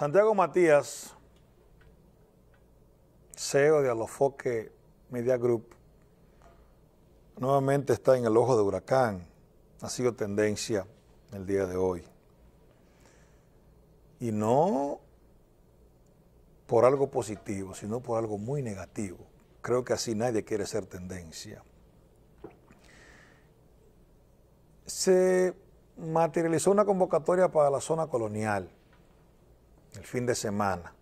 Santiago Matías, CEO de Alofoque Media Group, nuevamente está en el ojo de huracán. Ha sido tendencia el día de hoy. Y no por algo positivo, sino por algo muy negativo. Creo que así nadie quiere ser tendencia. Se materializó una convocatoria para la zona colonial el fin de semana.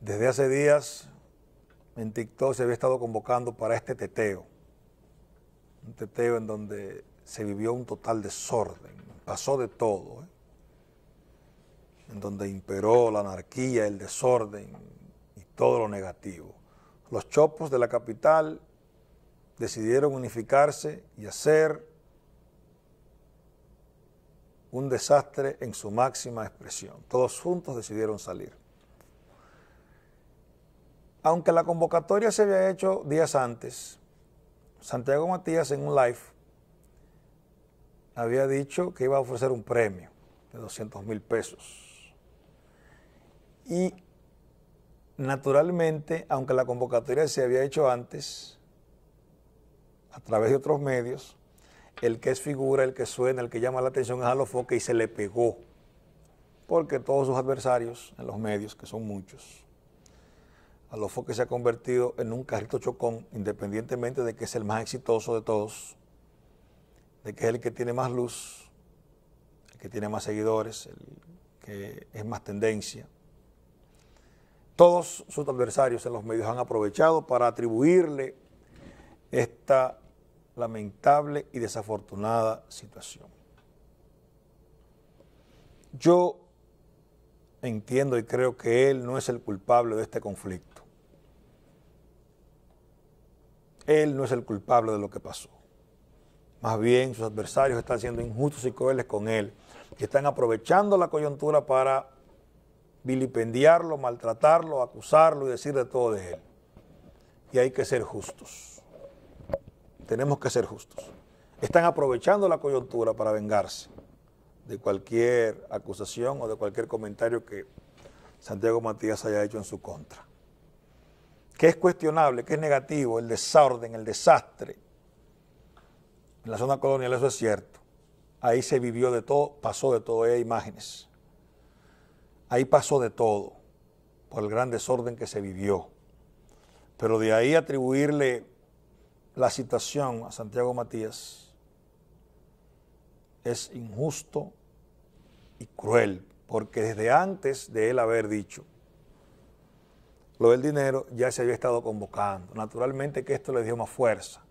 Desde hace días en TikTok se había estado convocando para este teteo, un teteo en donde se vivió un total desorden, pasó de todo, ¿eh? en donde imperó la anarquía, el desorden y todo lo negativo. Los chopos de la capital decidieron unificarse y hacer un desastre en su máxima expresión. Todos juntos decidieron salir. Aunque la convocatoria se había hecho días antes, Santiago Matías en un live había dicho que iba a ofrecer un premio de 200 mil pesos. Y naturalmente, aunque la convocatoria se había hecho antes, a través de otros medios, el que es figura, el que suena, el que llama la atención es Alofoque y se le pegó. Porque todos sus adversarios en los medios, que son muchos, Alofoque se ha convertido en un carrito chocón, independientemente de que es el más exitoso de todos, de que es el que tiene más luz, el que tiene más seguidores, el que es más tendencia. Todos sus adversarios en los medios han aprovechado para atribuirle esta lamentable y desafortunada situación. Yo entiendo y creo que él no es el culpable de este conflicto. Él no es el culpable de lo que pasó. Más bien sus adversarios están siendo injustos y crueles con él y están aprovechando la coyuntura para vilipendiarlo, maltratarlo, acusarlo y decir de todo de él. Y hay que ser justos tenemos que ser justos. Están aprovechando la coyuntura para vengarse de cualquier acusación o de cualquier comentario que Santiago Matías haya hecho en su contra. Que es cuestionable, que es negativo, el desorden, el desastre. En la zona colonial eso es cierto. Ahí se vivió de todo, pasó de todo, hay imágenes. Ahí pasó de todo, por el gran desorden que se vivió. Pero de ahí atribuirle la citación a Santiago Matías es injusto y cruel, porque desde antes de él haber dicho lo del dinero ya se había estado convocando. Naturalmente que esto le dio más fuerza,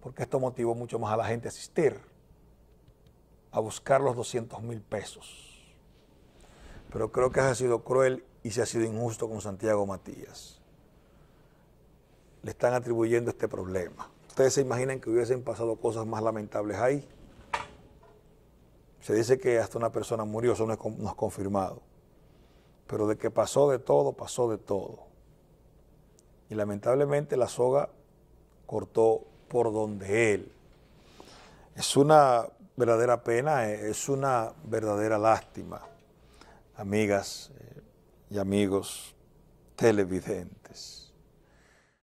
porque esto motivó mucho más a la gente a asistir, a buscar los 200 mil pesos. Pero creo que ha sido cruel y se ha sido injusto con Santiago Matías le están atribuyendo este problema. ¿Ustedes se imaginan que hubiesen pasado cosas más lamentables ahí? Se dice que hasta una persona murió, eso no es, confirmado. Pero de que pasó de todo, pasó de todo. Y lamentablemente la soga cortó por donde él. Es una verdadera pena, eh, es una verdadera lástima, amigas eh, y amigos televidentes.